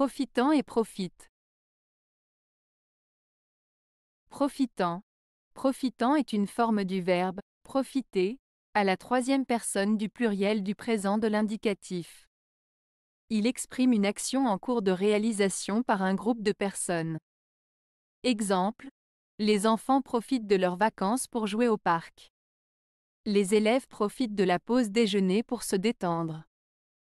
Profitant et profite. Profitant. Profitant est une forme du verbe profiter à la troisième personne du pluriel du présent de l'indicatif. Il exprime une action en cours de réalisation par un groupe de personnes. Exemple, les enfants profitent de leurs vacances pour jouer au parc. Les élèves profitent de la pause déjeuner pour se détendre.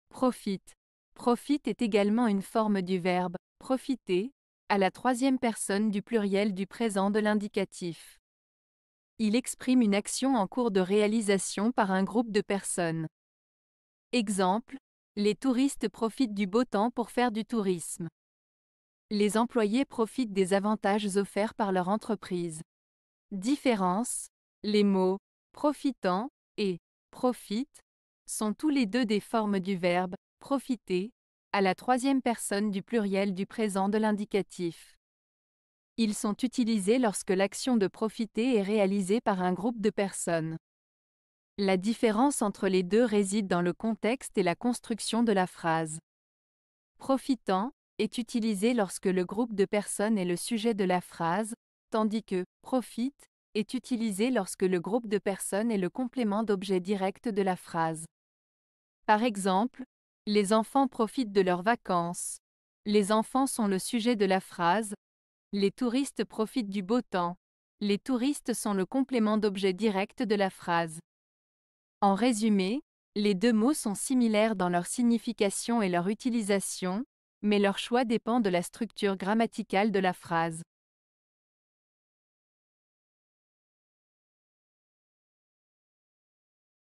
Profite. Profite est également une forme du verbe profiter, à la troisième personne du pluriel du présent de l'indicatif. Il exprime une action en cours de réalisation par un groupe de personnes. Exemple, les touristes profitent du beau temps pour faire du tourisme. Les employés profitent des avantages offerts par leur entreprise. Différence, les mots profitant et profite sont tous les deux des formes du verbe profiter, à la troisième personne du pluriel du présent de l'indicatif. Ils sont utilisés lorsque l'action de profiter est réalisée par un groupe de personnes. La différence entre les deux réside dans le contexte et la construction de la phrase. Profitant est utilisé lorsque le groupe de personnes est le sujet de la phrase, tandis que profite est utilisé lorsque le groupe de personnes est le complément d'objet direct de la phrase. Par exemple, les enfants profitent de leurs vacances. Les enfants sont le sujet de la phrase. Les touristes profitent du beau temps. Les touristes sont le complément d'objet direct de la phrase. En résumé, les deux mots sont similaires dans leur signification et leur utilisation, mais leur choix dépend de la structure grammaticale de la phrase.